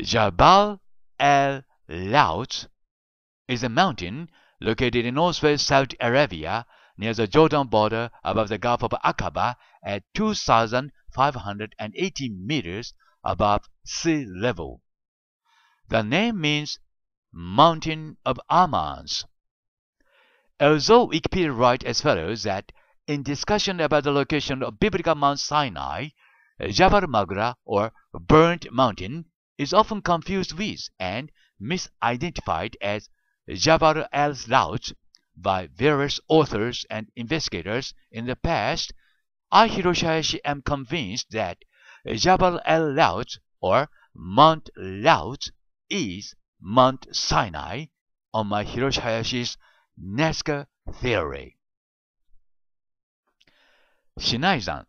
Jabal el Laut is a mountain located in northwest Saudi Arabia near the Jordan border above the Gulf of Aqaba at 2,580 meters above sea level. The name means Mountain of Almonds. Although Wikipedia writes as follows that in discussion about the location of biblical Mount Sinai, Jabal Magra or Burnt Mountain is often confused with and misidentified as Jabal al-Zalj by various authors and investigators in the past, I, Hiroshayashi, am convinced that Jabal al-Laut or Mount Laut is Mount Sinai on my Hiroshiyashi's Nazca theory. シナイ山、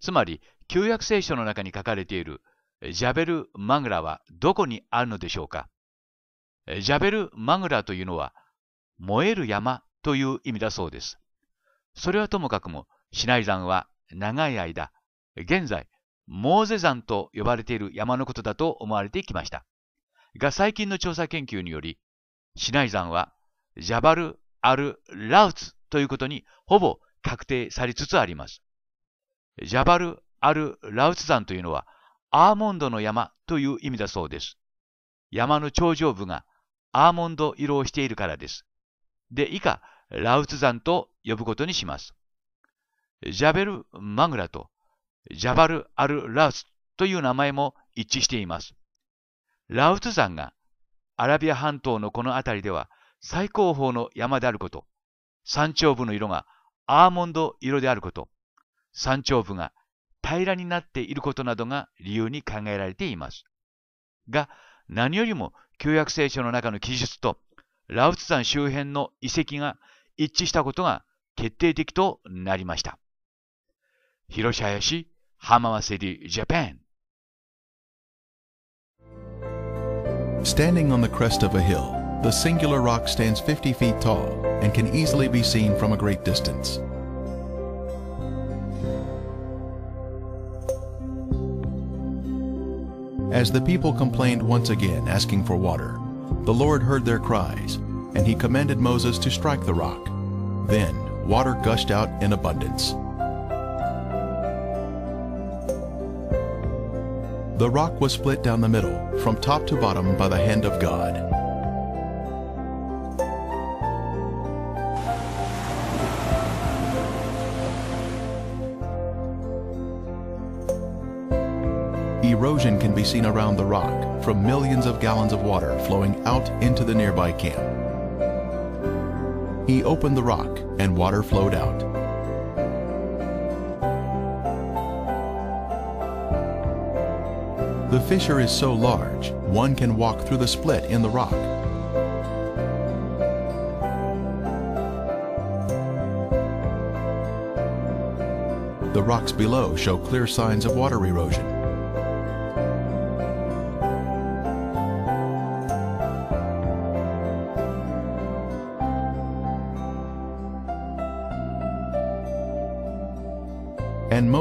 つまり旧約聖書の中に書かれているジャベル・マグラはどこにあるのでしょうかジャベル・マグラというのは、燃える山という意味だそうです。それはともかくも、シナイ山は長い間、現在、モーゼ山と呼ばれている山のことだと思われてきました。が最近の調査研究により、シナイ山はジャバル・アル・ラウツということにほぼ確定されつつあります。ジャバル・アル・ラウツ山というのはアーモンドの山という意味だそうです。山の頂上部がアーモンド色をしているからです。で、以下、ラウツ山と呼ぶことにします。ジャベル・マグラとジャバル・アル・ラウツという名前も一致しています。ラウツ山がアラビア半島のこの辺りでは最高峰の山であること、山頂部の色がアーモンド色であること、山頂部が平らになっていることなどが理由に考えられています。が、何よりも旧約聖書の中の記述とラウツ山周辺の遺跡が一致したことが決定的となりました。広島市浜松セリジャパン Standing on the crest of a hill, the singular rock stands 50 feet tall and can easily be seen from a great distance. As the people complained once again, asking for water, the Lord heard their cries, and he commanded Moses to strike the rock. Then water gushed out in abundance. The rock was split down the middle, from top to bottom by the hand of God. Erosion can be seen around the rock from millions of gallons of water flowing out into the nearby camp. He opened the rock and water flowed out. The fissure is so large, one can walk through the split in the rock. The rocks below show clear signs of water erosion.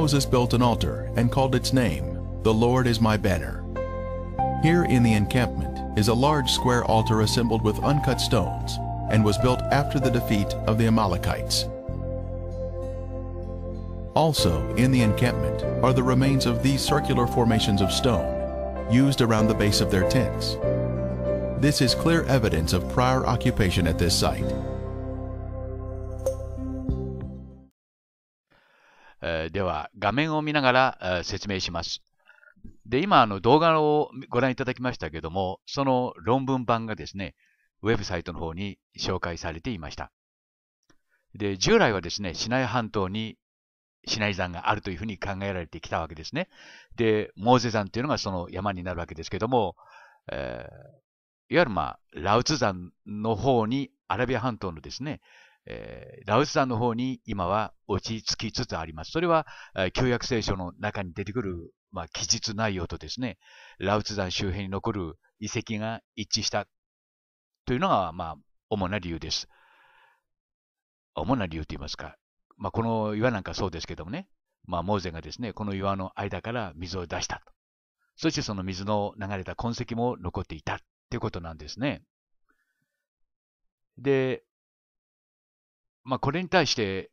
Moses built an altar and called its name, The Lord is my banner. Here in the encampment is a large square altar assembled with uncut stones and was built after the defeat of the Amalekites. Also in the encampment are the remains of these circular formations of stone used around the base of their tents. This is clear evidence of prior occupation at this site. 画面を見ながら説明します。で、今、あの動画をご覧いただきましたけども、その論文版がですね、ウェブサイトの方に紹介されていました。で、従来はですね、シナイ半島にシナイ山があるというふうに考えられてきたわけですね。で、モーゼ山というのがその山になるわけですけども、えー、いわゆるまあ、ラウツ山の方にアラビア半島のですね、えー、ラウス山の方に今は落ち着きつつあります。それは、旧約聖書の中に出てくる、まあ、記述内容とですね、ラウス山周辺に残る遺跡が一致したというのが、まあ、主な理由です。主な理由といいますか、まあ、この岩なんかそうですけどもね、まあ、モーゼがですね、この岩の間から水を出したと。そしてその水の流れた痕跡も残っていたということなんですね。で、まあ、これに対して、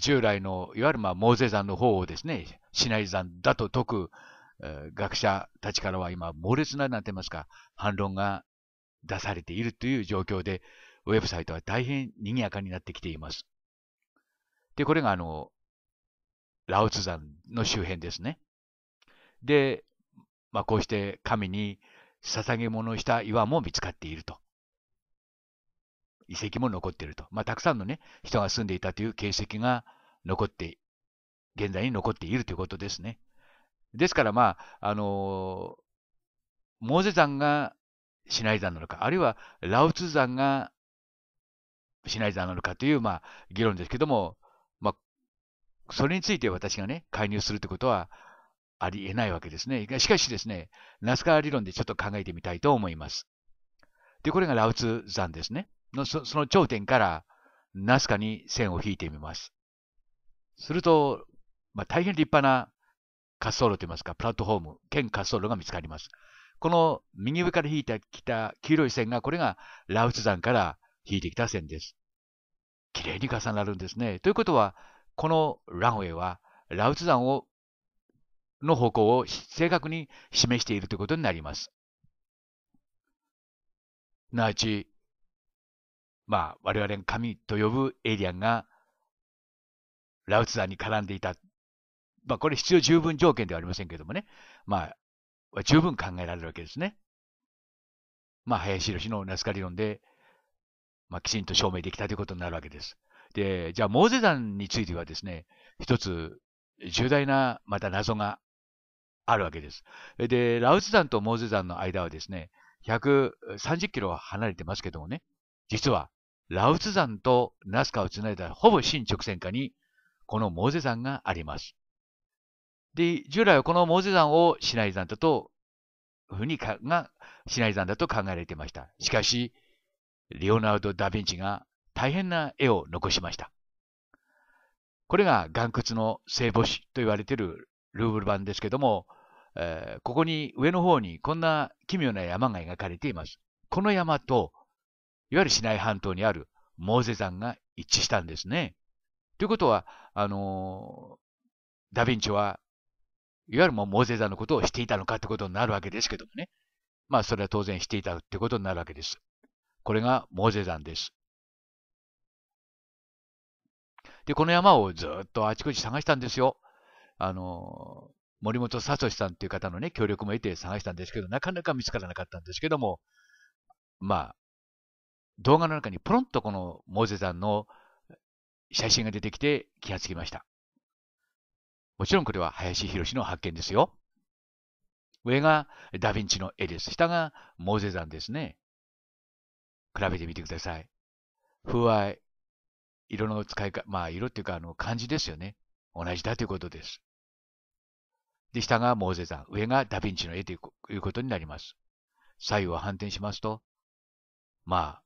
従来の、いわゆるまあ、モーゼ山の方をですね、シナイ山だと解く、学者たちからは今、猛烈な、なんて言いますか、反論が出されているという状況で、ウェブサイトは大変賑やかになってきています。で、これがあの、ラオツ山の周辺ですね。で、まあ、こうして神に捧げ物をした岩も見つかっていると。遺跡も残っていると。まあ、たくさんのね、人が住んでいたという形跡が残って、現在に残っているということですね。ですから、まあ、あのー、モーゼ山がシナイ山なのか、あるいはラウツ山がシナイ山なのかという、まあ、議論ですけども、まあ、それについて私がね、介入するということはありえないわけですね。しかしですね、ナスカ理論でちょっと考えてみたいと思います。で、これがラウツ山ですね。のその頂点からナスカに線を引いてみます。すると、まあ、大変立派な滑走路といいますか、プラットフォーム、兼滑走路が見つかります。この右上から引いてきた黄色い線が、これがラウツ山から引いてきた線です。きれいに重なるんですね。ということは、このランウェイは、ラウツ山をの方向を正確に示しているということになります。なあち、まあ、我々の神と呼ぶエイリアンが、ラウツダに絡んでいた。まあ、これ必要十分条件ではありませんけどもね。まあ、十分考えられるわけですね。まあ、林のナスカ理論で、まあ、きちんと証明できたということになるわけです。で、じゃあ、モーゼ山についてはですね、一つ重大な、また謎があるわけです。で、ラウツ山とモーゼ山の間はですね、130キロ離れてますけどもね、実はラウツ山とナスカをつないだほぼ新直線下に、このモーゼ山があります。で、従来はこのモーゼ山をシナイ山だと、ふにか、が、シナイ山だと考えられていました。しかし、リオナルド・ダ・ヴィンチが大変な絵を残しました。これが岩窟の聖母子と言われているルーブル版ですけども、えー、ここに上の方にこんな奇妙な山が描かれています。この山といわゆるシナイ半島にあるモーゼ山が一致したんですね。ということは、あのダヴィンチはいわゆるもうモーゼ山のことをしていたのかってことになるわけですけどもね。まあ、それは当然していたってことになるわけです。これがモーゼ山です。で、この山をずっとあちこち探したんですよ。あの、森本聡さんっていう方のね、協力も得て探したんですけど、なかなか見つからなかったんですけども、まあ、動画の中にポロンとこのモーゼ山の写真が出てきて気がつきました。もちろんこれは林博の発見ですよ。上がダヴィンチの絵です。下がモーゼ山ですね。比べてみてください。風合い、色の使い方、まあ色っていうかあの漢字ですよね。同じだということです。で、下がモーゼ山、上がダヴィンチの絵ということになります。左右を反転しますと、まあ、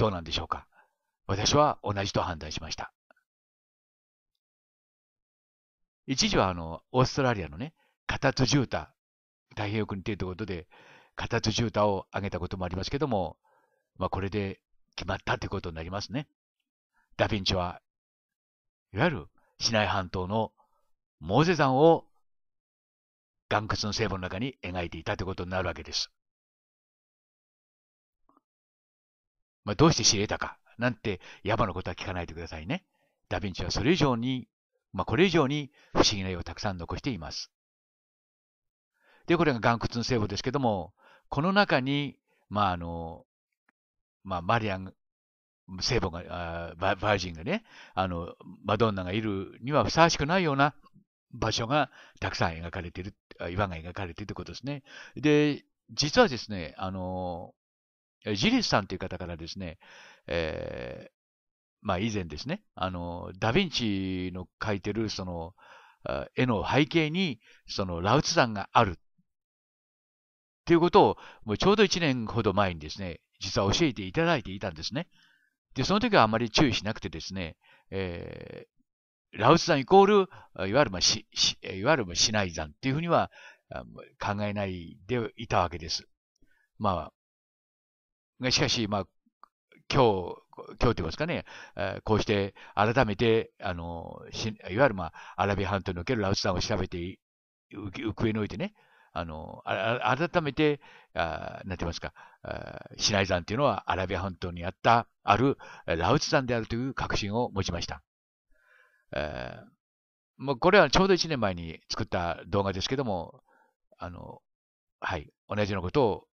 どうなんでしょうか私は同じと判断しました。一時はあの、オーストラリアのね、カタツジュータ、太平洋に似ということで、カタツジュータを挙げたこともありますけども、まあこれで決まったということになりますね。ダヴィンチは、いわゆる市内半島のモーゼ山を岩窟の聖母の中に描いていたということになるわけです。まあ、どうして知り得たか、なんて、山のなことは聞かないでくださいね。ダヴィンチはそれ以上に、まあ、これ以上に不思議な絵をたくさん残しています。で、これが岩窟の聖母ですけども、この中に、まあ、あの、まあ、マリアン、聖母が、バージンがね、あの、マドンナがいるにはふさわしくないような場所がたくさん描かれている、岩が描かれているということですね。で、実はですね、あの、ジリスさんという方からですね、えー、まあ以前ですね、あの、ダヴィンチの描いてるその、絵の背景に、その、ラウツ山がある。っていうことを、もうちょうど1年ほど前にですね、実は教えていただいていたんですね。で、その時はあまり注意しなくてですね、えー、ラウツ山イコール、いわゆる、まあ、し、いわゆる、まあ、シ山っていうふうには考えないでいたわけです。まあ、がしかし、まあ、今日、今日といいますかね、こうして改めて、あの、いわゆる、まあ、アラビア半島におけるラウツさんを調べて、行方においてね、あの、あ改めて、あなんて言いますかシナイ山というのはアラビア半島にあった、あるラウツ山であるという確信を持ちました。えー、これはちょうど1年前に作った動画ですけども、あの、はい、同じようなことを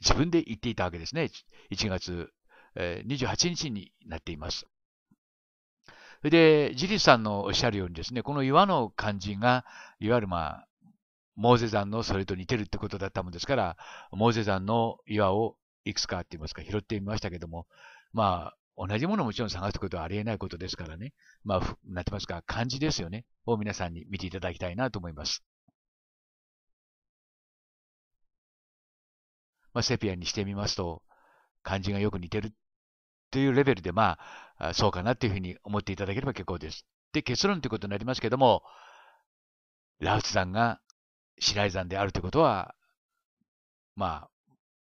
自分で言っていたわけですね。1月28日になっています。それで、ジリスさんのおっしゃるようにですね、この岩の漢字が、いわゆるまあ、モーゼ山のそれと似てるってことだったもんですから、モーゼ山の岩をいくつかって言いますか、拾ってみましたけども、まあ、同じものもちろん探すことはありえないことですからね。まあ、なんてますか、漢字ですよね。を皆さんに見ていただきたいなと思います。まあ、セピアにしてみますと、漢字がよく似てるというレベルで、まあ、そうかなというふうに思っていただければ結構です。で、結論ということになりますけども、ラウツ山が白井山であるということは、まあ、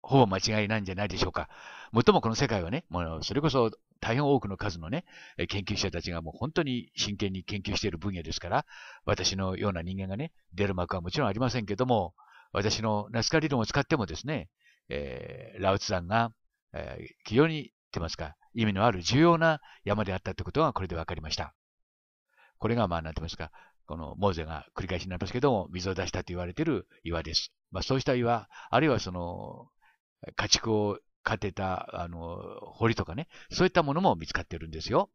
ほぼ間違いなんじゃないでしょうか。もっともこの世界はね、もうそれこそ大変多くの数のね、研究者たちがもう本当に真剣に研究している分野ですから、私のような人間がね、出る幕はもちろんありませんけども、私のナスカ理論を使ってもですね、えー、ラウツ山が、えー、非常に、てますか、意味のある重要な山であったということがこれで分かりました。これが、まあ、なんて言いますか、このモーゼが繰り返しになりますけども、水を出したと言われている岩です。まあ、そうした岩、あるいはその、家畜を飼てた、あの、堀とかね、そういったものも見つかっているんですよ。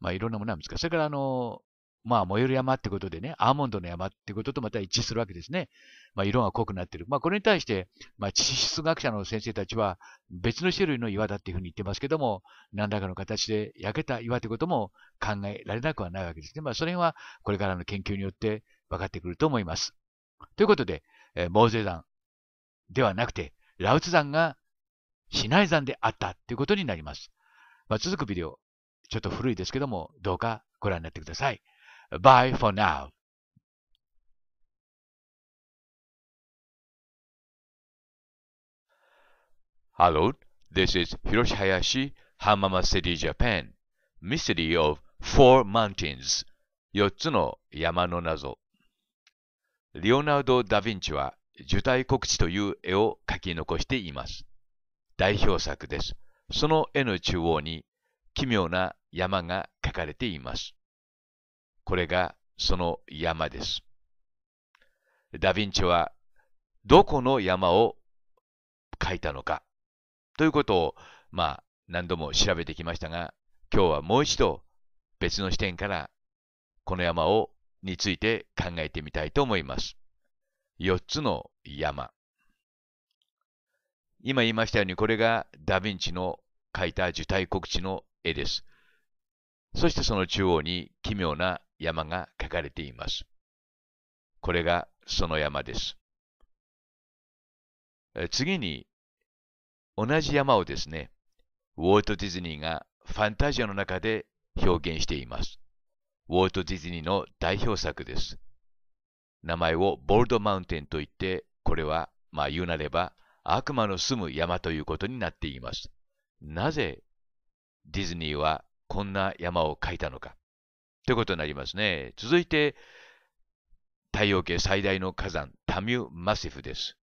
まあ、いろんなものは見つかる。それから、あの、まあ、燃える山ってことでね、アーモンドの山ってこととまた一致するわけですね。まあ、色が濃くなってる。まあ、これに対して、まあ、地質学者の先生たちは、別の種類の岩だっていうふうに言ってますけども、何らかの形で焼けた岩ってことも考えられなくはないわけですね。まあ、その辺は、これからの研究によって分かってくると思います。ということで、えー、モーゼ山ではなくて、ラウツ山が市内山であったということになります。まあ、続くビデオ、ちょっと古いですけども、どうかご覧になってください。Bye for now. Hello, this is Hiroshi Hayashi, Hamama City, Japan. Mystery of Four Mountains 4つの山の謎リオナルド・ダ・ヴィンチは受胎告知という絵を描き残しています。代表作です。その絵の中央に奇妙な山が描かれています。これがその山です。ダ・ヴィンチはどこの山を描いたのかということを、まあ、何度も調べてきましたが、今日はもう一度別の視点からこの山をについて考えてみたいと思います。4つの山。今言いましたようにこれがダ・ヴィンチの描いた受胎告知の絵です。そしてその中央に奇妙な山が書かれています。これがその山です。次に、同じ山をですね、ウォルト・ディズニーがファンタジアの中で表現しています。ウォルト・ディズニーの代表作です。名前をボールド・マウンテンと言って、これは、まあ言うなれば、悪魔の住む山ということになっています。なぜディズニーはこんな山を描いたのか。ということになりますね。続いて、太陽系最大の火山、タミューマシフです。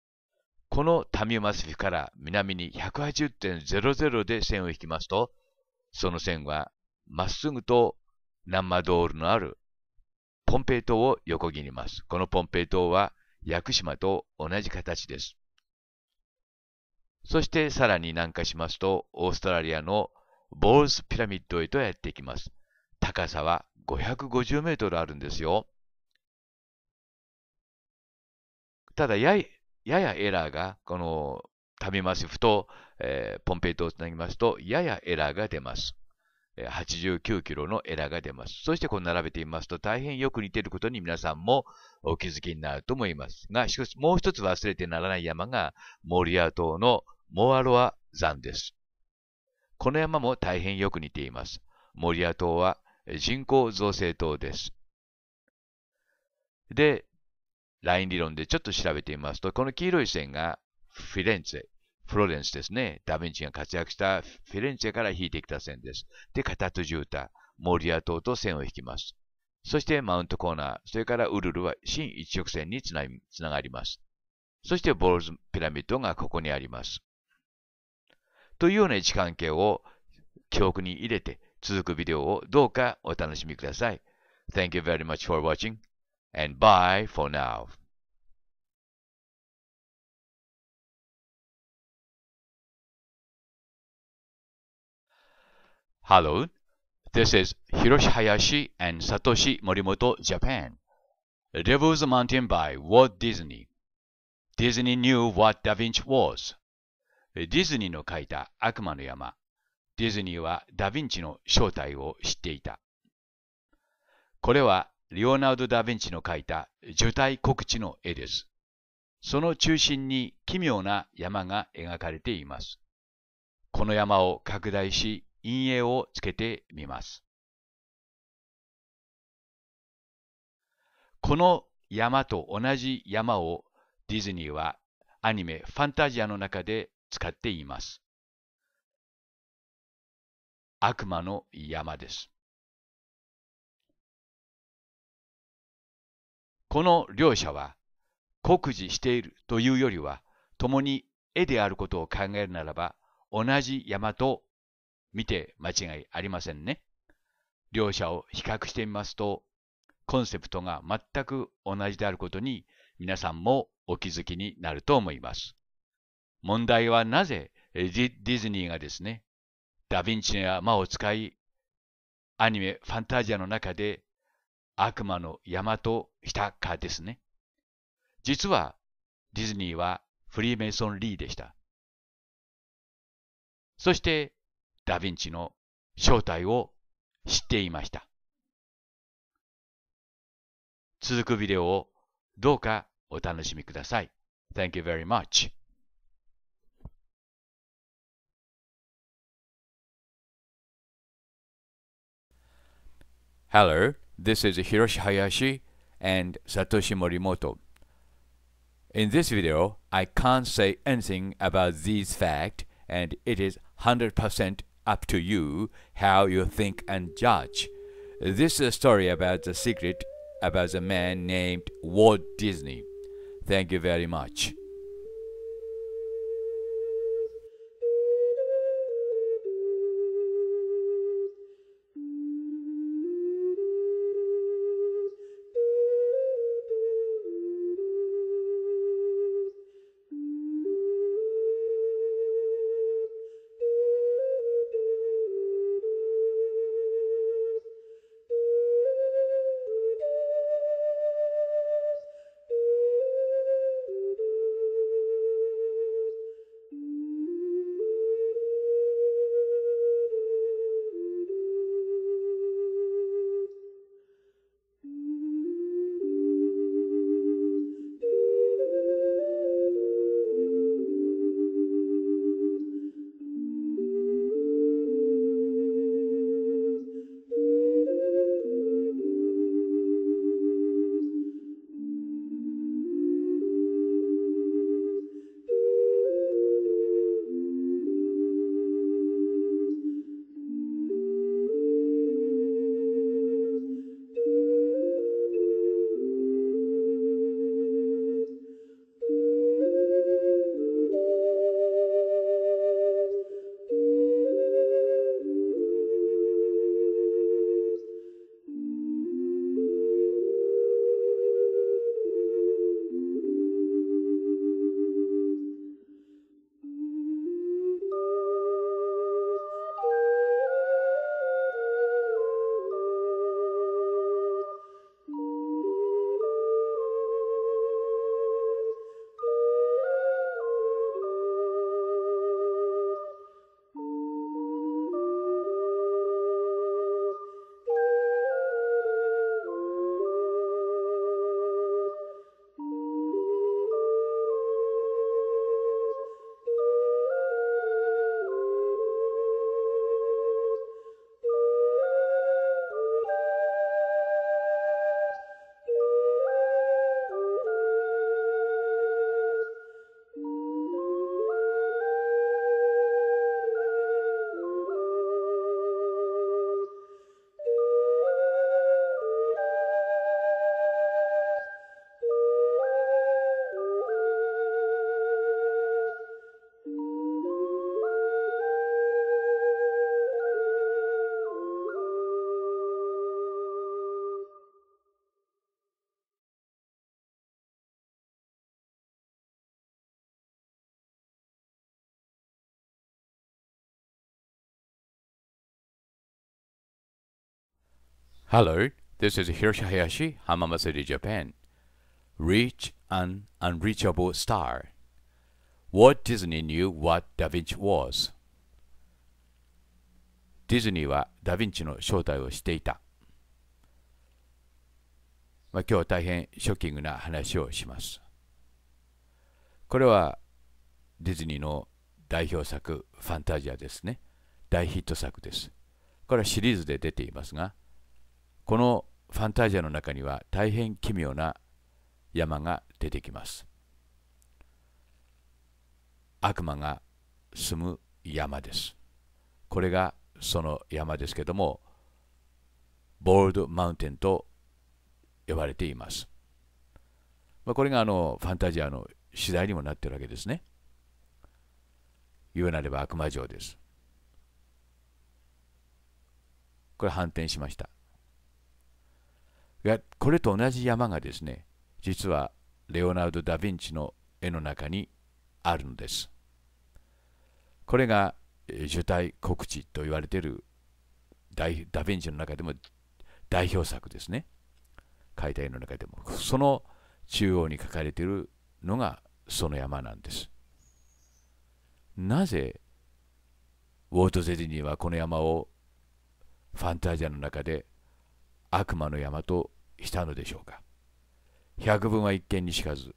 このタミューマシフから南に180.00で線を引きますと、その線はまっすぐとナンマドールのあるポンペイ島を横切ります。このポンペイ島は屋久島と同じ形です。そしてさらに南下しますと、オーストラリアのボールスピラミッドへとやっていきます。高さは550メートルあるんですよ。ただや、ややエラーが、この、旅マシフと、えー、ポンペイトをつなぎますと、ややエラーが出ます。89キロのエラーが出ます。そしてこう並べてみますと大変よく似ていることに皆さんもお気づきになると思います。が、しかしもう一つ忘れてならない山がモリア島のモアロア山です。この山も大変よく似ています。モリア島は人口造成等です。で、ライン理論でちょっと調べてみますと、この黄色い線がフィレンツェ、フロレンスですね。ダヴィンチが活躍したフィレンツェから引いてきた線です。で、カタトジュータ、モリア島と線を引きます。そしてマウントコーナー、それからウルルは新一直線につながります。そしてボールズピラミッドがここにあります。というような位置関係を記憶に入れて、続くビデオをどうかお楽しみください。Thank you very much for watching and bye for now. Hello, this is Hiroshi Hayashi and Satoshi Morimoto, Japan. Devil's Mountain by Walt Disney. Disney knew what Da Vinci was. ディズニーの書いた悪魔の山ディズニーはダ・ヴィンチの正体を知っていた。これはリオナルド・ダ・ヴィンチの描いた受胎告知の絵です。その中心に奇妙な山が描かれています。この山を拡大し、陰影をつけてみます。この山と同じ山をディズニーはアニメ「ファンタジア」の中で使っています。悪魔の山です。この両者は酷似しているというよりは共に絵であることを考えるならば同じ山と見て間違いありませんね。両者を比較してみますとコンセプトが全く同じであることに皆さんもお気づきになると思います。問題はなぜディズニーがですねダ・ヴィンチの魔を使い、アニメファンタジアの中で悪魔の山としたかですね。実はディズニーはフリーメイソン・リーでした。そしてダ・ヴィンチの正体を知っていました。続くビデオをどうかお楽しみください。Thank you very much. Hello, this is Hiroshi Hayashi and Satoshi Morimoto. In this video, I can't say anything about these facts and it is 100% up to you how you think and judge. This is a story about the secret about a man named Walt Disney. Thank you very much. Hello, this is Hiroshi Hayashi, Hamama s i r i Japan. Reach an unreachable star. Walt Disney knew what Da Vinci was. ディズニーはダ・ヴィンチの正体を知っていた。まあ、今日は大変ショッキングな話をします。これはディズニーの代表作「ファンタジア」ですね。大ヒット作です。これはシリーズで出ていますが、このファンタジアの中には大変奇妙な山が出てきます悪魔が住む山ですこれがその山ですけどもボールドマウンテンと呼ばれています、まあ、これがあのファンタジアの次第にもなってるわけですね言うなれば悪魔城ですこれ反転しましたがこれと同じ山がですね実はレオナルド・ダ・ヴィンチの絵の中にあるのですこれが受胎告知と言われているダ・ヴィンチの中でも代表作ですね解体の中でもその中央に書かれているのがその山なんですなぜウォート・ゼリニーはこの山をファンタジアの中で悪魔の山としたのでしょうか百聞は一見にしかず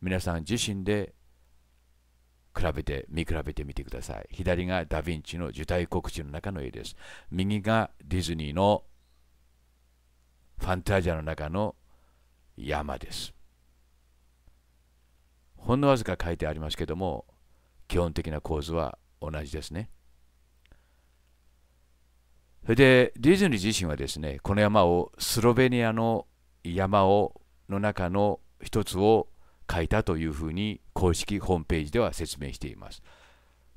皆さん自身で比べて見比べてみてください左がダ・ヴィンチの受胎告知の中の絵です右がディズニーのファンタジアの中の山ですほんのわずか書いてありますけども基本的な構図は同じですねそれでディズニー自身はですねこの山をスロベニアの山をの中の一つを書いたというふうに公式ホームページでは説明しています。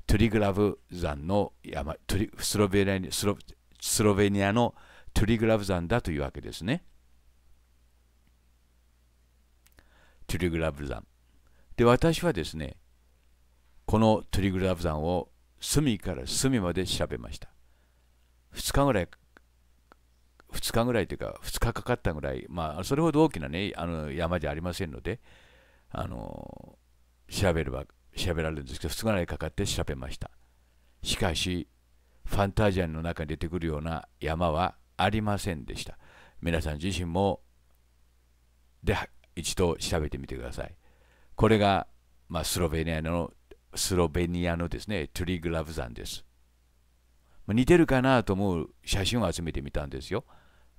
トリグラブ山の山スロベニアスロスロベニアのトリグラブ山だというわけですね。トリグラブ山。で、私はですね、このトリグラブ山を隅から隅まで調べました。2日ぐらい、2日ぐらいというか、2日かかったぐらい、まあ、それほど大きな、ね、あの山じゃありませんので、あの調べれば、調べられるんですけど、2日ぐらいかかって調べました。しかし、ファンタジアの中に出てくるような山はありませんでした。皆さん自身も、で、一度調べてみてください。これが、まあ、スロベニアの、スロベニアのですね、トゥリグラブ山です。似てるかなと思う写真を集めてみたんですよ。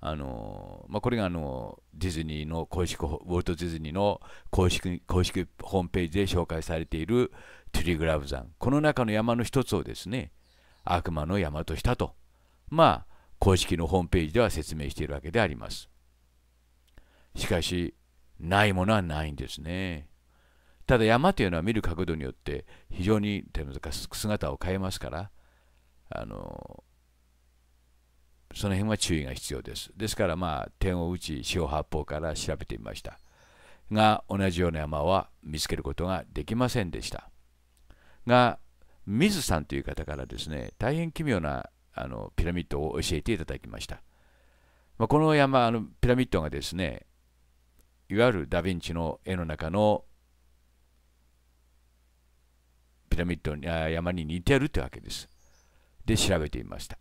あのまあ、これがあのディズニーの公式ウォルト・ディズニーの公式公式ホームページで紹介されているトゥリグラブ山この中の山の一つをですね悪魔の山としたとまあ公式のホームページでは説明しているわけでありますしかしないものはないんですねただ山というのは見る角度によって非常に姿を変えますからあのその辺は注意が必要です。ですから、まあ、点を打ち、四方八方から調べてみました。が、同じような山は見つけることができませんでした。が、水さんという方からですね、大変奇妙なあのピラミッドを教えていただきました。まあ、この山、あのピラミッドがですね、いわゆるダ・ヴィンチの絵の中のピラミッドに山に似てるってわけです。で調べてみました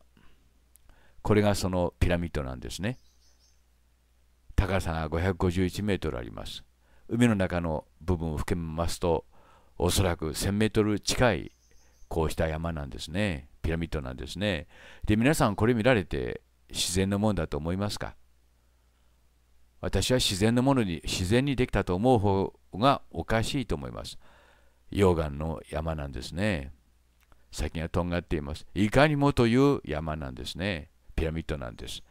これがそのピラミッドなんですね高さが551メートルあります海の中の部分を含めますとおそらく1000メートル近いこうした山なんですねピラミッドなんですねで皆さんこれ見られて自然のもんだと思いますか私は自然のものに自然にできたと思う方がおかしいと思います溶岩の山なんですね先がとんがっています。いかにもという山なんですね。ピラミッドなんです。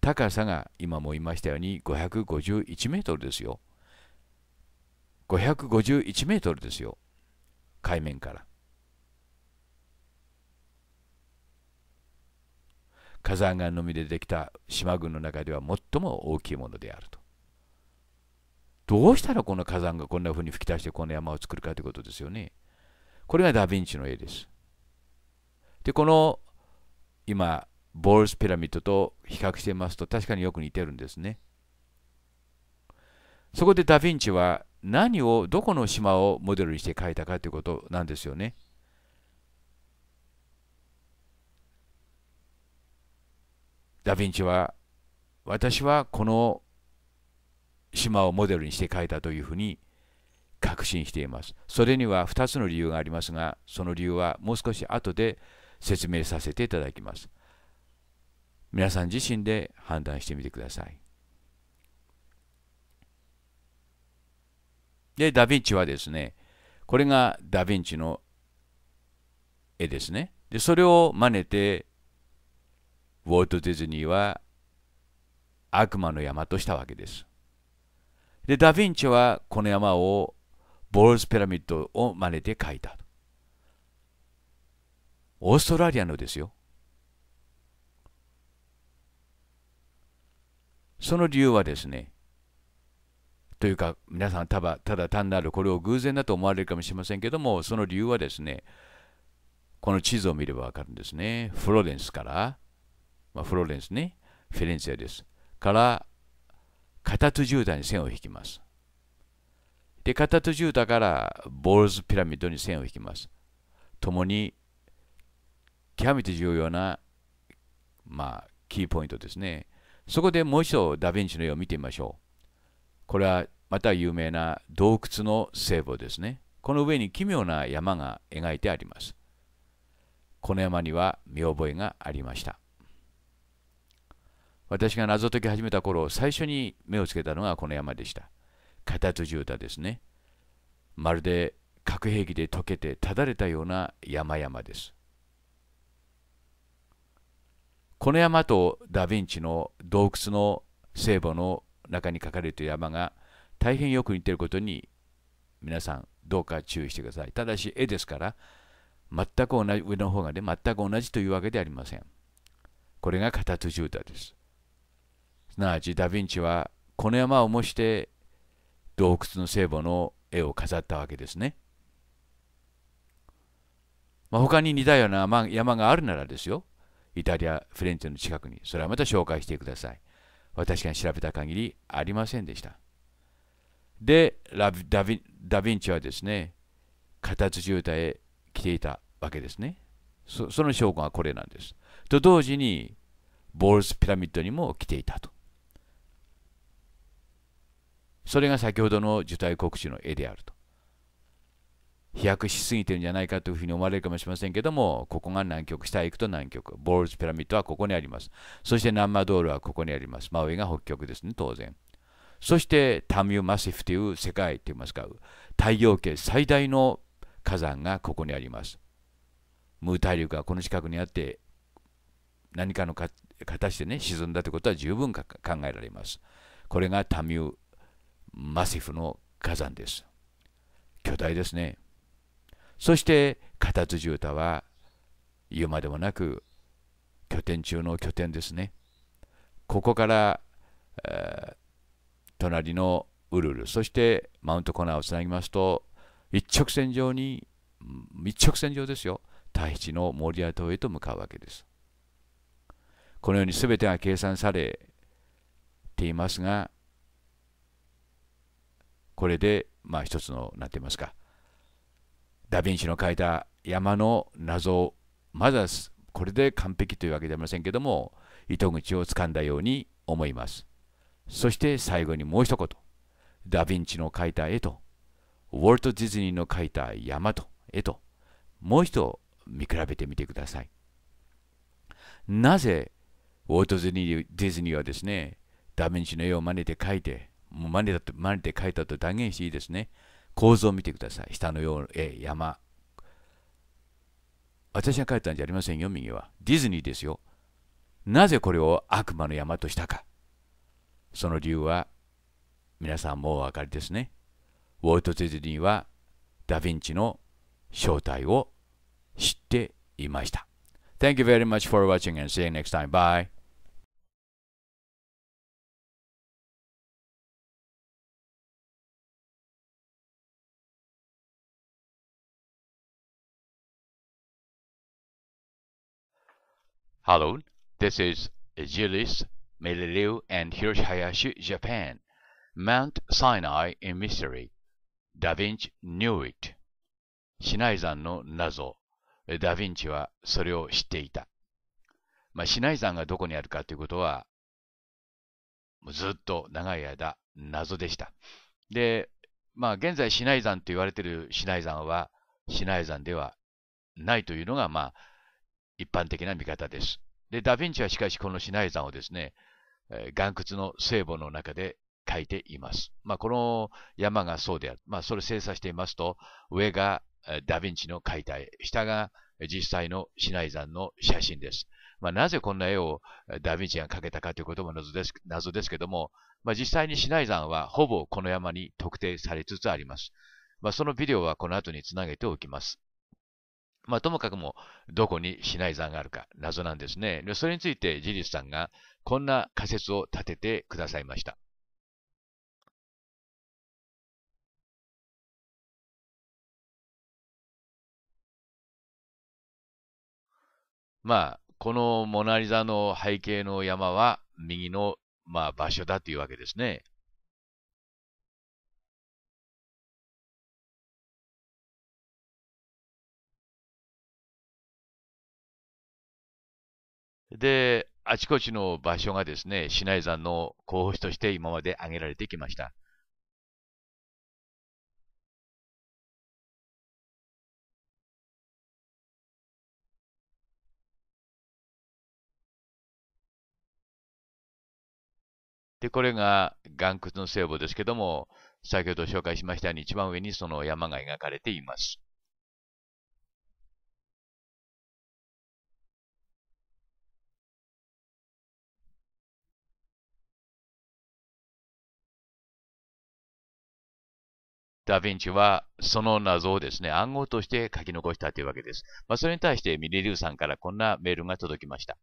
高さが今も言いましたように551メートルですよ。551メートルですよ。海面から。火山岩のみでできた島群の中では最も大きいものであると。どうしたらこの火山がこんなふうに吹き出してこの山を作るかということですよね。これがダ・ヴィンチの絵です。でこの今ボールスピラミッドと比較していますと確かによく似てるんですねそこでダ・ヴィンチは何をどこの島をモデルにして描いたかということなんですよねダ・ヴィンチは私はこの島をモデルにして描いたというふうに確信していますそれには2つの理由がありますがその理由はもう少し後で説明させていただきます。皆さん自身で判断してみてください。で、ダ・ヴィンチはですね、これがダ・ヴィンチの絵ですね。で、それを真似て、ウォルト・ディズニーは悪魔の山としたわけです。で、ダ・ヴィンチはこの山をボールズ・ピラミッドを真似て描いた。オーストラリアのですよ。その理由はですね、というか皆さんただただ単なるこれを偶然だと思われるかもしれませんけどもその理由はですねこの地図を見ればわかるんですねフロレンスから、まあ、フロレンスねフィレンツェですからカタトゥジューダに線を引きますでカタトゥジューダからボールズピラミッドに線を引きます共に極めて重要な、まあ、キーポイントですね。そこでもう一度ダ・ヴィンチの絵を見てみましょう。これはまた有名な洞窟の聖母ですね。この上に奇妙な山が描いてあります。この山には見覚えがありました。私が謎解き始めた頃、最初に目をつけたのがこの山でした。カタツジュですね。まるで核兵器で溶けてただれたような山々です。この山とダ・ヴィンチの洞窟の聖母の中に書かれている山が大変よく似ていることに皆さんどうか注意してください。ただし絵ですから全く同じ上の方がね全く同じというわけではありません。これがカタツジュータです。すなわちダ・ヴィンチはこの山を模して洞窟の聖母の絵を飾ったわけですね。まあ、他に似たような山があるならですよ。イタリア、フレンツェの近くに、それはまた紹介してください。私が調べた限りありませんでした。で、ダヴィンチはですね、片筒渋滞へ来ていたわけですね。そその証拠がこれなんです。と同時に、ボールスピラミッドにも来ていたと。それが先ほどの受胎告知の絵であると。飛躍しすぎてるんじゃないかというふうに思われるかもしれませんけども、ここが南極、下へ行くと南極、ボールズピラミッドはここにあります。そしてナンマドールはここにあります。真上が北極ですね、当然。そしてタミューマシフという世界といいますか、太陽系最大の火山がここにあります。ムー大陸がこの近くにあって、何かのか形でね、沈んだということは十分考えられます。これがタミューマシフの火山です。巨大ですね。そしてツジウタは言うまでもなく拠点中の拠点ですねここから、えー、隣のウルルそしてマウントコナーをつなぎますと一直線上に一直線上ですよ太一のモリア島へと向かうわけですこのように全てが計算されていますがこれでまあ一つの何て言いますかダ・ヴィンチの描いた山の謎をまだこれで完璧というわけではありませんけども糸口をつかんだように思いますそして最後にもう一言ダ・ヴィンチの描いた絵とウォルト・ディズニーの描いた山と絵ともう一度見比べてみてくださいなぜウォルト・ディズニーはですねダ・ヴィンチの絵を真似て描いて真似だと真似て描いたと断言していいですね構図を見てください。下のよう、えー、山。私が書いたんじゃありませんよ、右は。ディズニーですよ。なぜこれを悪魔の山としたか。その理由は、皆さんもうお分かりですね。ウォルト・ディズニーはダ・ヴィンチの正体を知っていました。Thank you very much for watching and see you next time. Bye. Hello, this is Julius m e l i l i u and Hiroshi Hayashi, Japan. Mount Sinai in Mystery. ダヴィンチ knew it. シナイ山の謎。ダヴィンチはそれを知っていた。まあ、シナイ山がどこにあるかということは、ずっと長い間謎でした。で、まあ、現在シナイ山と言われているシナイ山は、シナイ山ではないというのが、まあ、一般的な見方です。で、ダヴィンチはしかしこのシナイ山をですね、えー、岩窟の聖母の中で書いています。まあ、この山がそうである。まあ、それを精査していますと、上がダヴィンチの解体、下が実際のシナイ山の写真です。まあ、なぜこんな絵をダヴィンチが描けたかということも謎です謎ですけども、まあ、実際にシナイ山はほぼこの山に特定されつつあります。まあ、そのビデオはこの後につなげておきます。まあ、ともかくも、どこにシナイ山があるか、謎なんですね。それについて、ジリスさんが、こんな仮説を立ててくださいました。まあ、このモナリザの背景の山は、右の、まあ、場所だというわけですね。で、あちこちの場所がですね、市内山の候補地として今まで挙げられてきました。で、これが岩窟の聖母ですけども、先ほど紹介しましたように一番上にその山が描かれています。ダ・ヴィンチはその謎をですね、暗号として書き残したというわけです。まあ、それに対してミリリュウさんからこんなメールが届きました。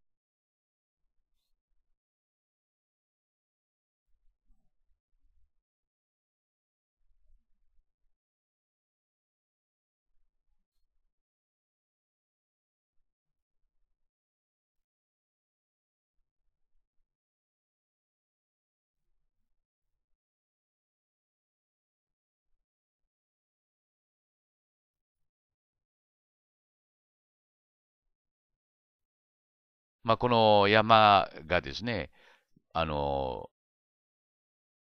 まあ、この山がですね、あの、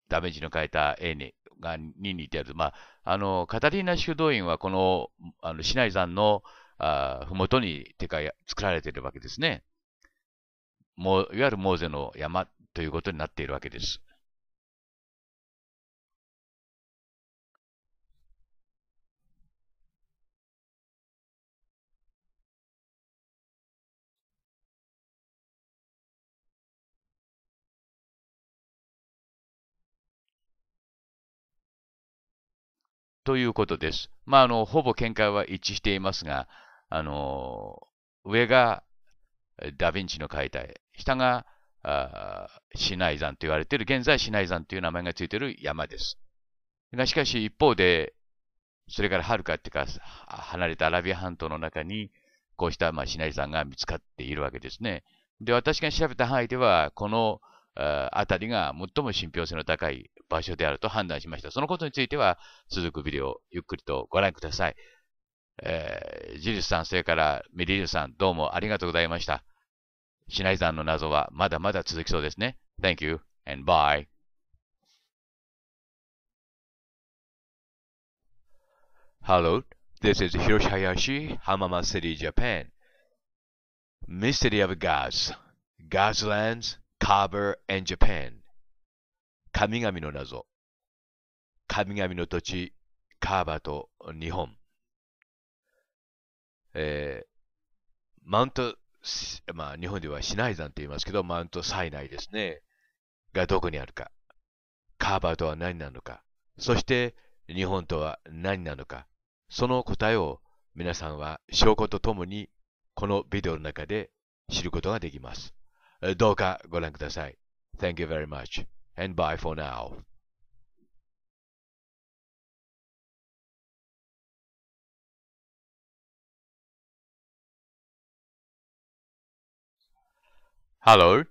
ダメージの変えた絵にがに似てある。まあ、あの、カタリーナ修道院はこの、あの、市内山の、あふもとに、てか、作られているわけですね。もう、いわゆるモーゼの山ということになっているわけです。ということです。まあ、あの、ほぼ見解は一致していますが、あの、上がダヴィンチの解体、下がシナイ山と言われている、現在シナイ山という名前がついている山です。がしかし一方で、それからはるかっていうか、離れたアラビア半島の中に、こうしたまあシナイ山が見つかっているわけですね。で、私が調べた範囲では、この辺りが最も信憑性の高い場所であると判断しました。そのことについては、続くビデオをゆっくりとご覧ください。えー、ジリスさん、それからミリルさん、どうもありがとうございました。シナイ山の謎はまだまだ続きそうですね。Thank you and bye. Hello, This is Hiroshi Hayashi, Hamama City, Japan. Mystery of Gods, Godslands, c a r v e r and Japan. 神々の謎。神々の土地、カーバと日本。えー、マウント、まあ日本ではシナイ山と言いますけど、マウントサイナイですね。がどこにあるか。カーバとは何なのか。そして日本とは何なのか。その答えを皆さんは証拠とともにこのビデオの中で知ることができます。どうかご覧ください。Thank you very much. and bye for now. Hello,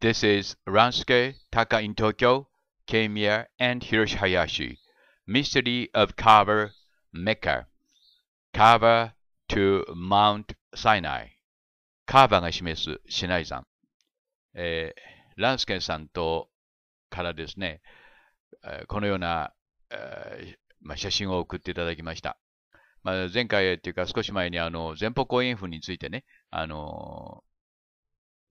this is Ransuke Taka in Tokyo, Kemiya and Hiroshi Hayashi. Mystery of Carver, Mecca. Carver to Mount Sinai, Sinai。カーバーが示すシナイ山。えー、ランスケンさんとからですね、このような、まあ、写真を送っていただきました。まあ、前回っていうか少し前にあの前方後円墳についてね、あの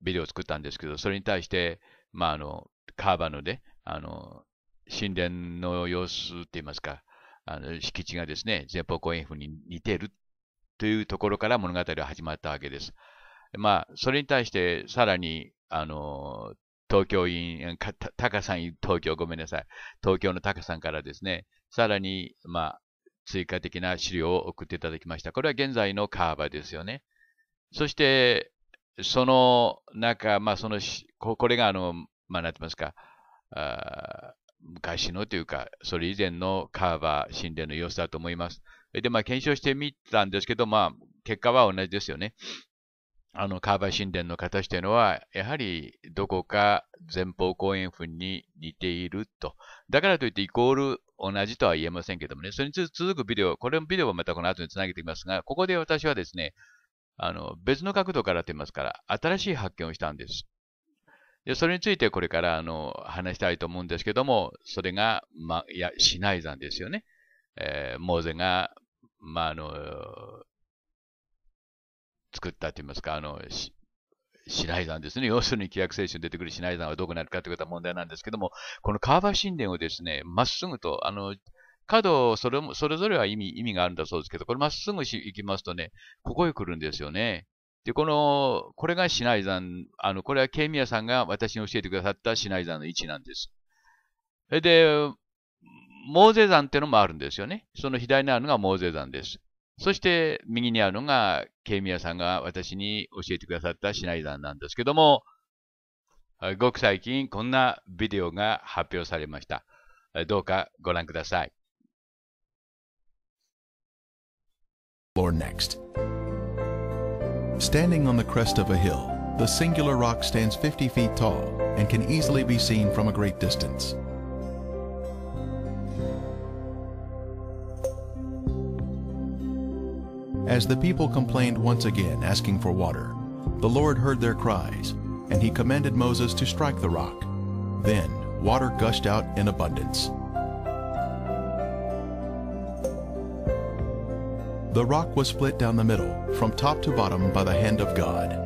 ビデオを作ったんですけど、それに対して、まあ、あのカーバので、ね、あの神殿の様子といいますか、あの敷地がですね、前方後円墳に似ているというところから物語は始まったわけです。まあ、それに対してさらに、あの、東京院、タカさん、東京、ごめんなさい。東京のタカさんからですね、さらに、まあ、追加的な資料を送っていただきました。これは現在のカーバですよね。そして、その中、まあ、その、これが、あの、まあ、なて言いますか、あ昔のというか、それ以前のカーバー神殿の様子だと思います。で、まあ、検証してみたんですけど、まあ、結果は同じですよね。あの、カーバー神殿の形というのは、やはりどこか前方後円墳に似ていると。だからといってイコール同じとは言えませんけどもね、それに続くビデオ、これもビデオはまたこの後につなげていきますが、ここで私はですね、あの、別の角度からと言いますから、新しい発見をしたんです。で、それについてこれからあの、話したいと思うんですけども、それが、ま、いや、シナイ山ですよね。えー、モーゼが、まあ、あの、作ったといいますか、あの、シナイ山ですね。要するに規約聖書に出てくるシナイ山はどこにあるかということは問題なんですけども、このカーバ神殿をですね、まっすぐと、あの、角それも、それぞれは意味、意味があるんだそうですけど、これまっすぐ行きますとね、ここへ来るんですよね。で、この、これがシナイ山、あの、これはケイミヤさんが私に教えてくださったシナイ山の位置なんです。で、モーゼ山っていうのもあるんですよね。その左にあるのがモーゼ山です。そして右にあるのが、ケイミヤさんが私に教えてくださったシナイダーなんですけども、ごく最近こんなビデオが発表されました。どうかご覧ください。Or next. Standing on the crest of a hill, the singular rock stands 50 feet tall and can easily be seen from a great distance. As the people complained once again, asking for water, the Lord heard their cries, and he commanded Moses to strike the rock. Then water gushed out in abundance. The rock was split down the middle, from top to bottom by the hand of God.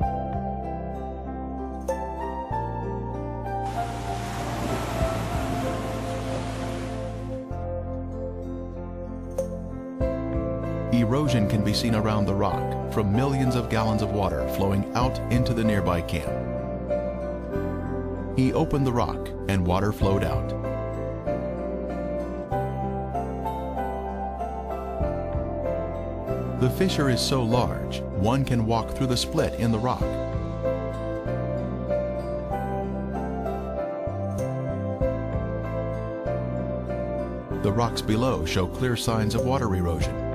Erosion can be seen around the rock from millions of gallons of water flowing out into the nearby camp. He opened the rock and water flowed out. The fissure is so large, one can walk through the split in the rock. The rocks below show clear signs of water erosion.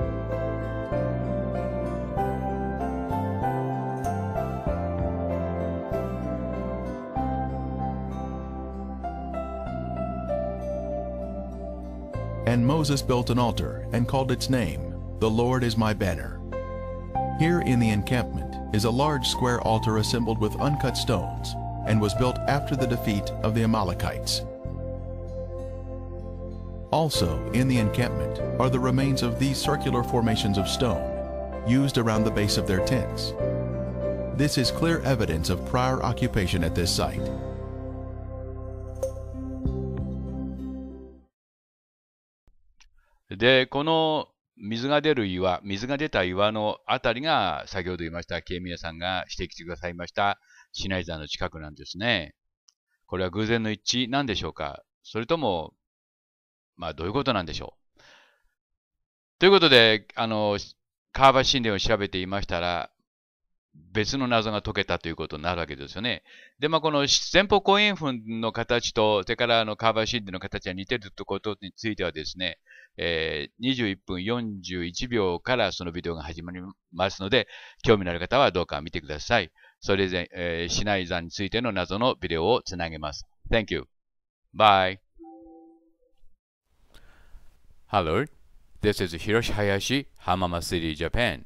Moses built an altar and called its name, The Lord is my banner. Here in the encampment is a large square altar assembled with uncut stones and was built after the defeat of the Amalekites. Also in the encampment are the remains of these circular formations of stone used around the base of their tents. This is clear evidence of prior occupation at this site. で、この水が出る岩、水が出た岩のあたりが、先ほど言いました、ケイミヤさんが指摘してくださいました、シナイザーの近くなんですね。これは偶然の一致なんでしょうかそれとも、まあ、どういうことなんでしょうということで、あの、川橋神殿を調べていましたら、別の謎が解けたということになるわけですよね。で、まあ、この前方後円墳の形と、それからあの川橋神殿の形が似てるということについてはですね、えー、21分41秒からそのビデオが始まりますので、興味のある方はどうか見てください。それで、えー、シナイ山についての謎のビデオをつなげます。Thank you. Bye. Hello. This is Hiroshi Hayashi, Hamama City, Japan.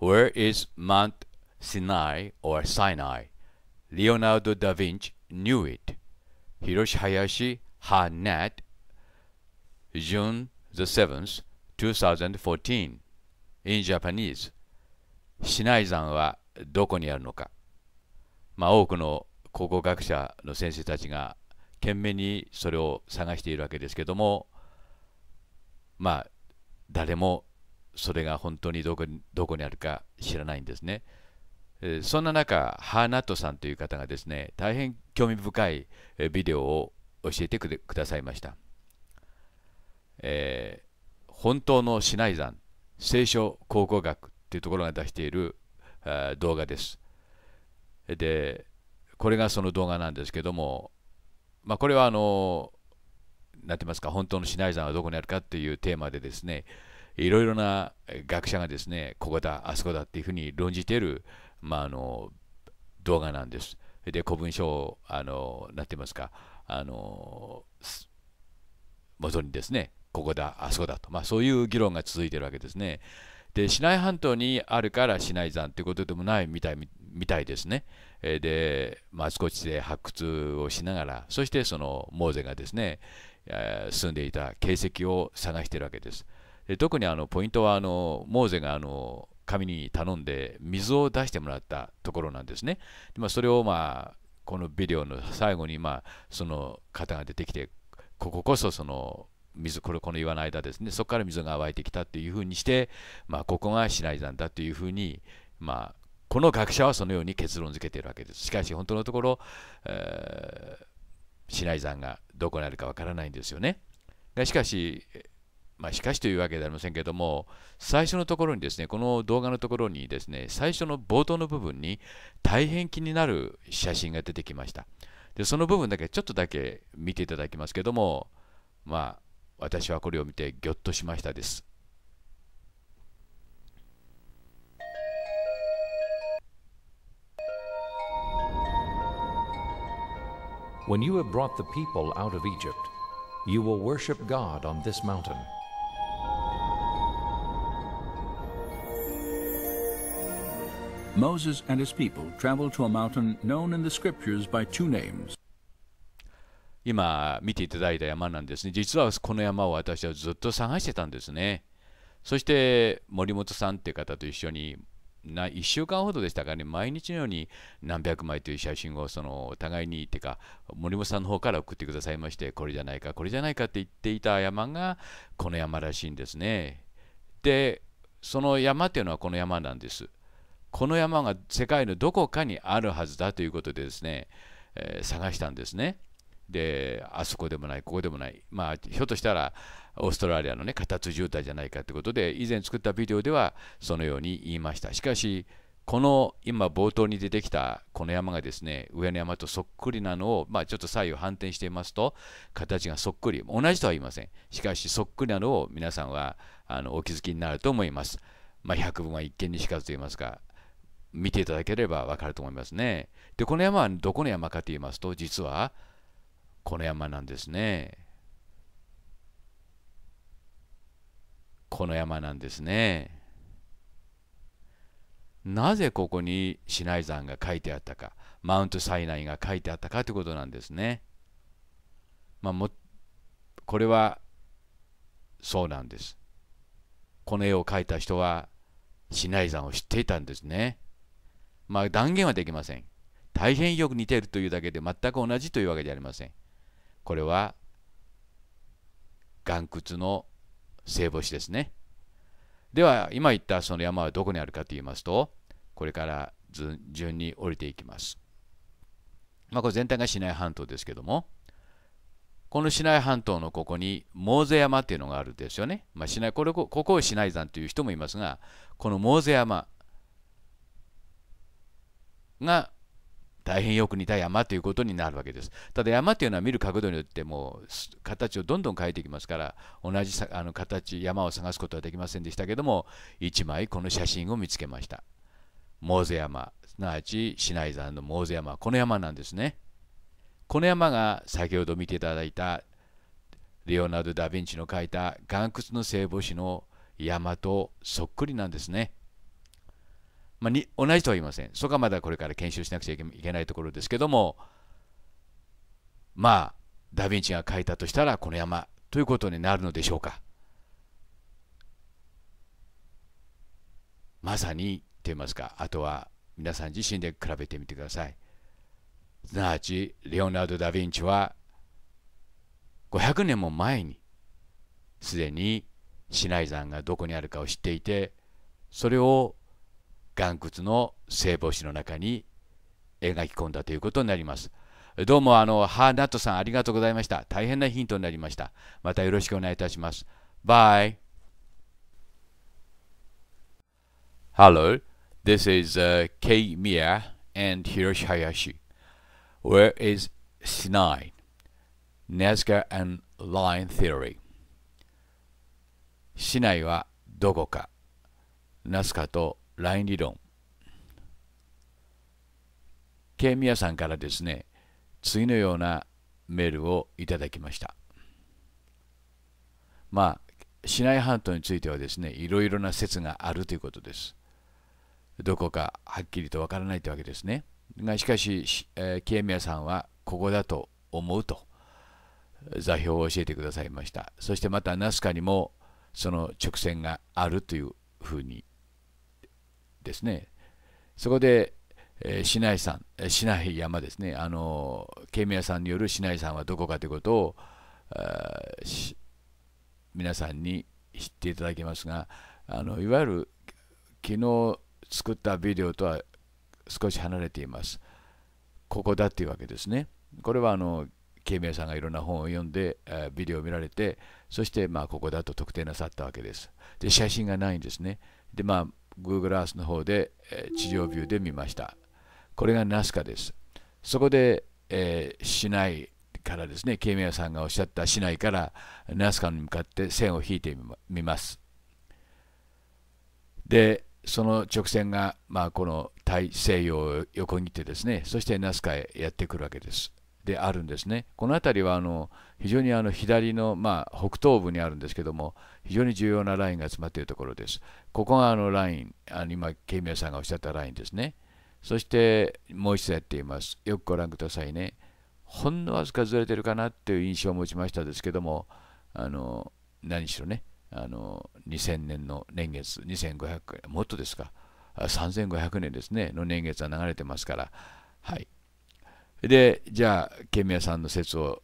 Where is Mount Sinai or Sinai? Leonardo da Vinci knew it. Hiroshi Hayashi, Hanat, Jun the 7th, 2014 in Japanese シナイ山はどこにあるのか、まあ、多くの考古学者の先生たちが懸命にそれを探しているわけですけどもまあ誰もそれが本当にどこどこにあるか知らないんですね。そんな中、ハーナットさんという方がですね、大変興味深いビデオを教えてくださいました。えー、本当のシナイ山聖書考古学っていうところが出している、動画です。で、これがその動画なんですけども、まあ、これはあの、なんて言いますか、本当のシナイ山はどこにあるかっていうテーマでですね、いろいろな学者がですね、ここだ、あそこだっていうふうに論じている、まあ、あの動画なんです。で、古文書を、あの、なってますか、あの、元にですね、ここだあそこだと、まあ、そういう議論が続いてるわけですねでシナイ半島にあるからシナイ山ということでもないみたいみたいですねで、まあ、あちこちで発掘をしながらそしてそのモーゼがですね住んでいた形跡を探してるわけですで特にあのポイントはあのモーゼがあの紙に頼んで水を出してもらったところなんですね。でまあ、それをまあこのビデオの最後にまあその方が出てきてこここそその水これこの岩の間ですねそこから水が湧いてきたっていうふうにして、まあ、ここがシナ山だというふうに、まあ、この学者はそのように結論付けているわけですしかし本当のところ、えー、シナイ山がどこにあるかわからないんですよねがしかしまあ、しかしというわけではありませんけれども、最初のところにですね、この動画のところにですね、最初の冒頭の部分に大変気になる写真が出てきました。で、その部分だけちょっとだけ見ていただきますけども、まあ、When you have brought the people out of Egypt, you will worship God on this mountain. Moses and his people traveled to a mountain known in the scriptures by two names 今見ていただいた山なんですね実はこの山を私はずっと探してたんですねそして森本さんって方と一緒にな1週間ほどでしたかね毎日のように何百枚という写真をそのお互いにってか森本さんの方から送ってくださいましてこれじゃないかこれじゃないかって言っていた山がこの山らしいんですねでその山っていうのはこの山なんですこの山が世界のどこかにあるはずだということでですね、えー、探したんですねであそこでもない、ここでもない、まあ、ひょっとしたらオーストラリアの、ね、カタツ渋滞じゃないかということで、以前作ったビデオではそのように言いました。しかし、この今冒頭に出てきたこの山がですね上の山とそっくりなのを、まあ、ちょっと左右反転していますと形がそっくり同じとは言いませんしかしそっくりなのを皆さんはあのお気づきになると思います、まあ、百分は一見にしかずと言いますか見ていただければわかると思いますねでこの山はどこの山かと言いますと実はこの山なんですねこの山なんですねなぜここにシナイ山が書いてあったかマウントサイナイが書いてあったかということなんですねまあもこれはそうなんですこの絵を描いた人はシナイ山を知っていたんですねまあ断言はできません大変よく似ているというだけで全く同じというわけじゃありませんこれは岩窟の聖母子ですね。では今言ったその山はどこにあるかと言いますとこれから順に降りていきます。まあ、これ全体がシナイ半島ですけどもこのシナイ半島のここにモーゼ山っていうのがあるんですよね。まあ、シナイこれここをシナイ山という人もいますがこのモーゼ山が大変よく似た山ということになるわけです。ただ山というのは見る角度によっても形をどんどん変えていきますから同じあの形山を探すことはできませんでしたけども1枚この写真を見つけました。モーゼ山すなわちシナイ山のモーゼ山この山なんですね。この山が先ほど見ていただいたレオナルド・ダ・ヴィンチの描いた岩窟の聖母子の山とそっくりなんですね。まあ、に同じとは言いませんそこはまだこれから研修しなくちゃいけないところですけどもまあダ・ヴィンチが描いたとしたらこの山ということになるのでしょうかまさにと言いますかあとは皆さん自身で比べてみてくださいすなわちレオナルド・ダ・ヴィンチは500年も前にすでにシナイ山がどこにあるかを知っていてそれを岩窟の聖母子の中に描き込んだということになります。どうもあの、ハーナットさんありがとうございました。大変なヒントになりました。またよろしくお願いいたします。バイ。Hello, this is、uh, K. Mia and Hiroshi Hayashi. Where is Sinai? Nazca and Line Theory. 市内はどこか。ナスカとライン理論。ケイミヤさんからですね、次のようなメールをいただきました。まあ、シナ半島についてはですね、いろいろな説があるということです。どこかはっきりとわからないというわけですね。がしかし、えー、ミヤさんはここだと思うと座標を教えてくださいました。そしてまたナスカにもその直線があるというふうにですねそこで、えー、市内山市内山ですねあのケミヤさんによる市内山はどこかということを皆さんに知っていただきますがあのいわゆる昨日作ったビデオとは少し離れていますここだっていうわけですねこれはあのミヤさんがいろんな本を読んで、えビデオを見られてそしてまあここだと特定なさったわけですで写真がないんですねでまあ Google Earth の方で、え地上ビューで見ました。これがナスカです。そこで、えー、市内からですね、ケイメアさんがおっしゃった市内からナスカに向かって線を引いてみます。で、その直線が、まあ、この大西洋を横切ってですね、そしてナスカへやってくるわけです。であるんですね。この辺りはあの非常にあの左の、まあ、北東部にあるんですけども、非常に重要なラインが詰まっているところです。ここがあのライン、あの今、ケイミヤさんがおっしゃったラインですね。そしてもう一度やっています。よくご覧くださいね。ほんのわずかずれてるかなっていう印象を持ちましたですけども、あの何しろね、あの2000年の年月、2500もっとですか、3500年ですね、の年月は流れてますから、はい。でじゃあケミヤさんの説を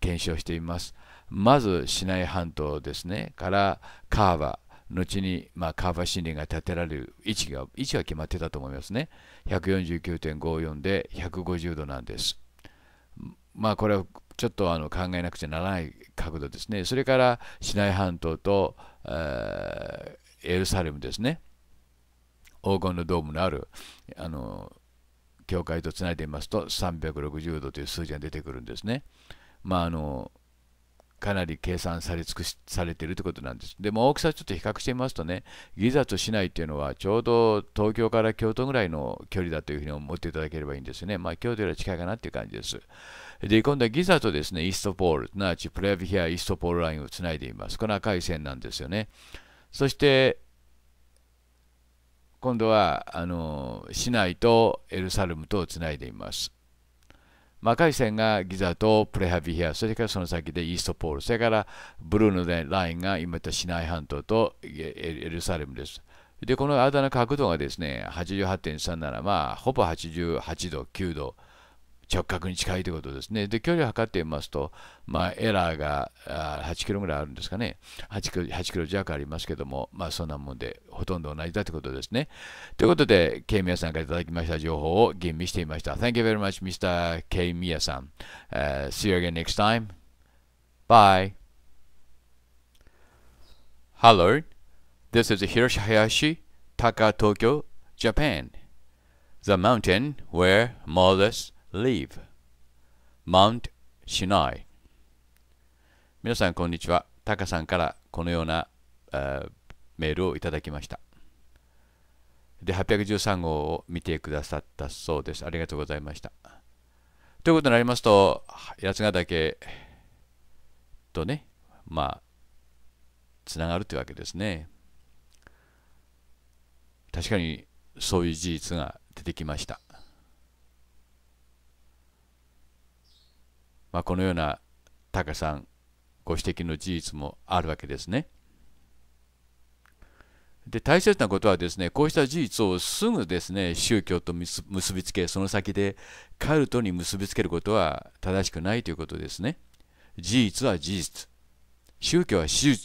検証してみますまずシナイ半島ですねからカーバ後に、まあ、カーバ森林が建てられる位置が位置は決まってたと思いますね149.54で150度なんですまあこれはちょっとあの考えなくちゃならない角度ですねそれからシナイ半島と、えエルサレムですね黄金のドームのあるあの境界とつないでみますと360度という数字が出てくるんですね。まああのかなり計算され尽くしされているということなんです。でも大きさちょっと比較してみますとね、ギザと市内っていうのはちょうど東京から京都ぐらいの距離だというふうに思っていただければいいんですね。まあ京都よりは近いかなっていう感じです。で、今度はギザとですね、イーストポール、すなわちプレビヒア・イーストポールラインをつないでいます。この赤い線なんですよね。そして、今度はあの市内とエルサレムとをつないでいます。魔界線がギザとプレハビヒア、それからその先でイーストポール、それからブルーのラインが今と市内半島とエルサレムです。で、この間の角度がですね、88.37、まあ、ほぼ88度、9度。直角に近いということですね。で、距離を測ってみますと、まあ、エラーがあ8キロぐらいあるんですかね。8キロ ,8 キロ弱ありますけども、まあ、そんなもんで、ほとんど同じだということですね。ということで、ケイミヤさんからいただきました情報を吟味してみました。Thank you very much, Mr. ケイミヤさん。Uh, see you again next time. Bye. Hello. This is Hiroshi Hayashi, Taka Tokyo, Japan. The mountain where more o l s leave Mount Sinai 皆さんこんにちはタカさんからこのような、ー、メールをいただきましたで813号を見てくださったそうですありがとうございましたということになりますと八ヶ岳とねまあつながるというわけですね確かにそういう事実が出てきましたまあ、このようなタカさんご指摘の事実もあるわけですね。で大切なことはですねこうした事実をすぐですね宗教と結びつけその先でカルトに結びつけることは正しくないということですね。事実は事実宗教は宗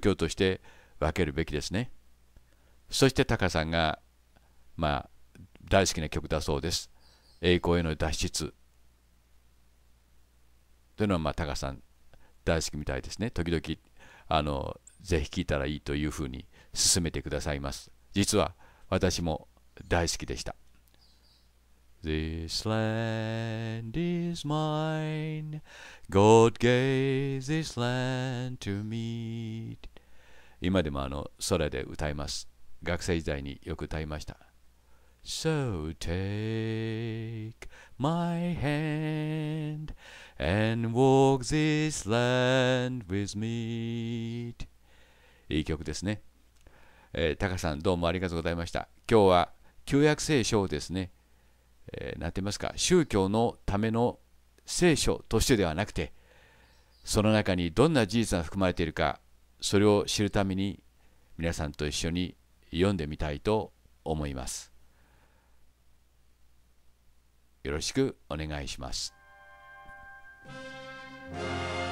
教として分けるべきですね。そしてタカさんが、まあ、大好きな曲だそうです。栄光への脱出というのは、まあ、タカさん大好きみたいですね。時々、あの、ぜひ聞いたらいいというふうに進めてくださいます。実は私も大好きでした。This land is mine. God gave this land to me. 今でもあの空で歌います。学生時代によく歌いました。So take my hand and walk this land with me いい曲ですね。えー、タカさんどうもありがとうございました。今日は旧約聖書をですね、えー、なんて言いますか、宗教のための聖書としてではなくて、その中にどんな事実が含まれているか、それを知るために皆さんと一緒に読んでみたいと思います。よろしくお願いします。Música